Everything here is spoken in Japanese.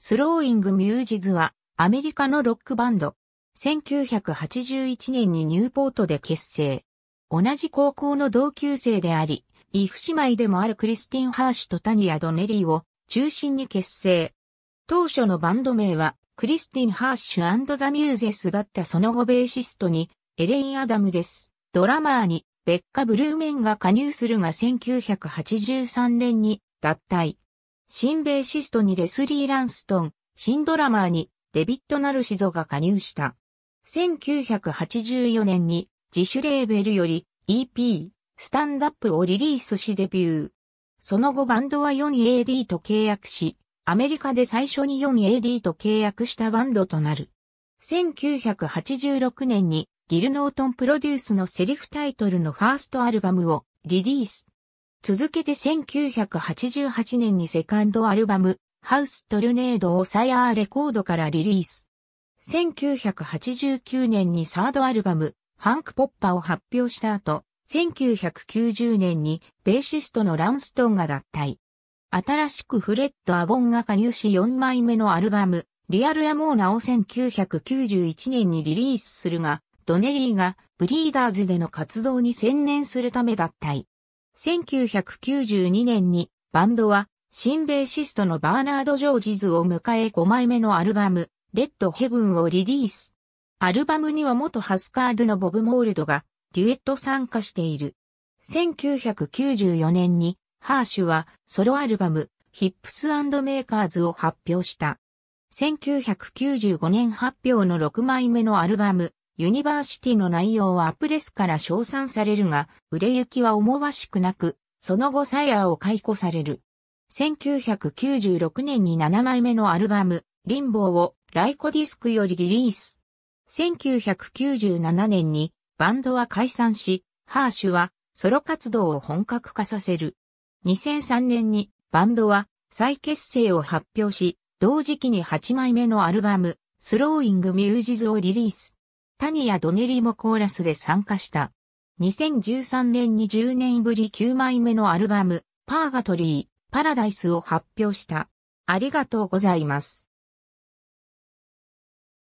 スローイング・ミュージズはアメリカのロックバンド。1981年にニューポートで結成。同じ高校の同級生であり、イフ姉妹でもあるクリスティン・ハーシュとタニア・ドネリーを中心に結成。当初のバンド名はクリスティン・ハーシュザ・ミューゼスだったその後ベーシストにエレイン・アダムです。ドラマーにベッカ・ブルーメンが加入するが1983年に脱退。新ベーシストにレスリー・ランストン、新ドラマーにデビット・ナルシゾが加入した。1984年に自主レーベルより EP、スタンダップをリリースしデビュー。その後バンドは 4AD と契約し、アメリカで最初に 4AD と契約したバンドとなる。1986年にギルノートンプロデュースのセリフタイトルのファーストアルバムをリリース。続けて1988年にセカンドアルバム、ハウストルネードをサイアーレコードからリリース。1989年にサードアルバム、ハンク・ポッパを発表した後、1990年にベーシストのランストンが脱退。新しくフレッド・アボンが加入し4枚目のアルバム、リアル・ラモーナを1991年にリリースするが、ドネリーがブリーダーズでの活動に専念するため脱退。1992年にバンドは新ベーシストのバーナード・ジョージズを迎え5枚目のアルバム、レッド・ヘブンをリリース。アルバムには元ハスカードのボブ・モールドがデュエット参加している。1994年にハーシュはソロアルバム、ヒップスメーカーズを発表した。1995年発表の6枚目のアルバム、ユニバーシティの内容はアプレスから称賛されるが、売れ行きは思わしくなく、その後サイヤーを解雇される。1996年に7枚目のアルバム、リンボーをライコディスクよりリリース。1997年にバンドは解散し、ハーシュはソロ活動を本格化させる。2003年にバンドは再結成を発表し、同時期に8枚目のアルバム、スローイング・ミュージズをリリース。谷やドネリもコーラスで参加した。2013年に10年ぶり9枚目のアルバム、パーガトリー、パラダイスを発表した。ありがとうございます。